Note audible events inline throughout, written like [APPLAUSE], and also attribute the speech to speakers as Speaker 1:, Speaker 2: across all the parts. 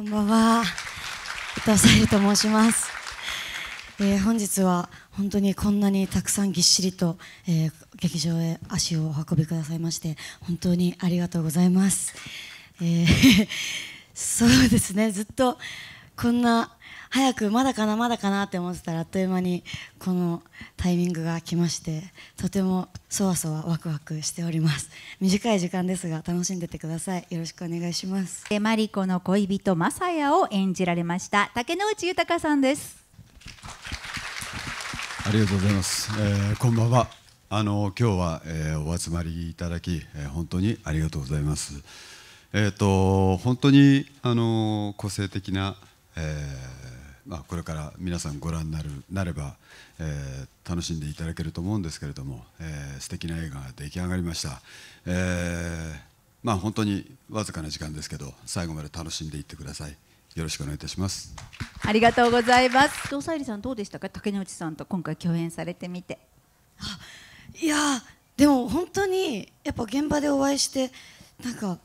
Speaker 1: こんばんは。伊藤沙莉と申します。えー、本日は本当にこんなにたくさんぎっしりと、えー、劇場へ足をお運びくださいまして本当にありがとうございます、えー、[LAUGHS] そうですねずっとこんな早くまだかなまだかなって思ってたらあっという間にこのタイミングが来ましてとてもそわそわワクワクしております短い時間ですが楽しんでてくださいよろしくお願いしますマリコの恋人マサヤを演じられました竹野内豊さんです
Speaker 2: ありがとうございます、えー、こんばんはあの今日は、えー、お集まりいただき、えー、本当にありがとうございますえっ、ー、と本当にあの個性的な、えーまあ、これから皆さんご覧になるなれば、えー、楽しんでいただけると思うんですけれども、えー、素敵な映画が出来上がりました、えー、まあ、本当にわずかな時間ですけど最後まで楽しんでいってくださいよろしくお願いいたします
Speaker 1: ありがとうございます伊藤沙莉さんどうでしたか竹内さんと今回共演されてみてあいやでも本当にやっぱ現場でお会いしてなんか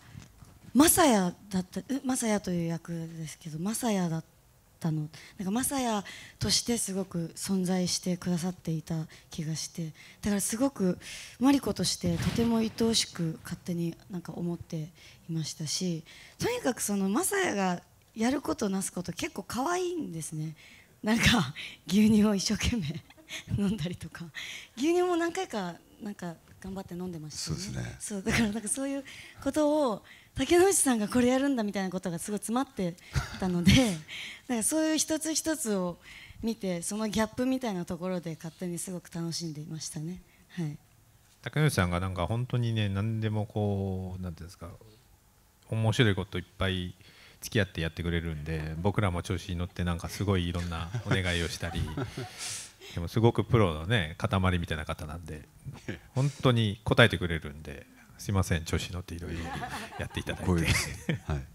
Speaker 1: マサヤだったマサヤという役ですけどマサヤだったたのなんか雅也としてすごく存在してくださっていた気がしてだからすごくマリコとしてとても愛おしく勝手になんか思っていましたしとにかくその雅也がやることなすこと結構可愛いんですねなんか牛乳を一生懸命 [LAUGHS] 飲んだりとか牛乳も何回かなんか頑張って飲んでました、ね、そうですねそうだからなんかそういうことを竹野内さんがこれやるんだみたいなことがすごい詰まってたので [LAUGHS] なんかそういう一つ一つを見てそのギャップみたいなところで勝手にすごく楽しんでいましたね。はい、
Speaker 3: 竹野内さんがなんか本当にね何でもこうなんていうんですか面白いこといっぱい付き合ってやってくれるんで僕らも調子に乗ってなんかすごいいろんなお願いをしたり [LAUGHS] でもすごくプロのね塊みたいな方なんで本当に答えてくれるんですいません調子乗っていろいろやっていただいて [LAUGHS]